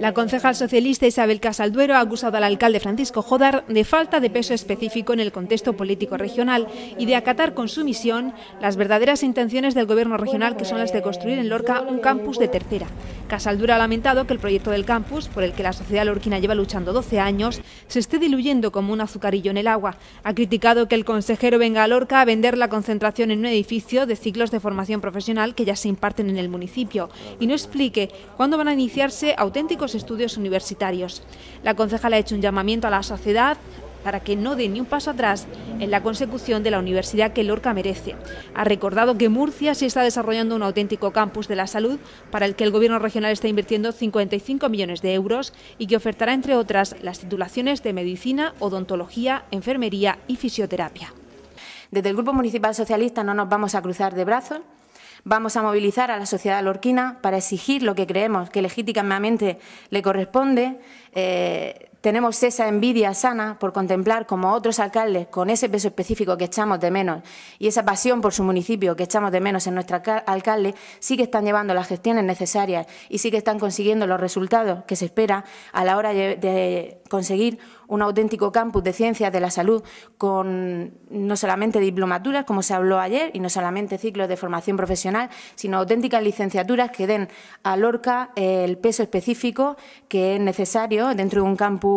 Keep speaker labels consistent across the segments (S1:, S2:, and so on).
S1: La concejal socialista Isabel Casalduero ha acusado al alcalde Francisco Jodar de falta de peso específico en el contexto político regional y de acatar con sumisión las verdaderas intenciones del gobierno regional que son las de construir en Lorca un campus de tercera. Casalduero ha lamentado que el proyecto del campus, por el que la sociedad lorquina lleva luchando 12 años, se esté diluyendo como un azucarillo en el agua. Ha criticado que el consejero venga a Lorca a vender la concentración en un edificio de ciclos de formación profesional que ya se imparten en el municipio y no explique cuándo van a iniciarse auténticos estudios universitarios. La concejal ha hecho un llamamiento a la sociedad para que no dé ni un paso atrás en la consecución de la universidad que Lorca merece. Ha recordado que Murcia se está desarrollando un auténtico campus de la salud para el que el Gobierno regional está invirtiendo 55 millones de euros y que ofertará, entre otras, las titulaciones de medicina, odontología,
S2: enfermería y fisioterapia. Desde el Grupo Municipal Socialista no nos vamos a cruzar de brazos Vamos a movilizar a la sociedad lorquina para exigir lo que creemos que legítimamente le corresponde. Eh, tenemos esa envidia sana por contemplar como otros alcaldes, con ese peso específico que echamos de menos y esa pasión por su municipio que echamos de menos en nuestro alcalde, sí que están llevando las gestiones necesarias y sí que están consiguiendo los resultados que se espera a la hora de conseguir un auténtico campus de ciencias de la salud con no solamente diplomaturas, como se habló ayer, y no solamente ciclos de formación profesional, sino auténticas licenciaturas que den a Lorca el peso específico que es necesario dentro de un campus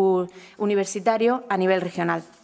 S2: universitario a nivel regional.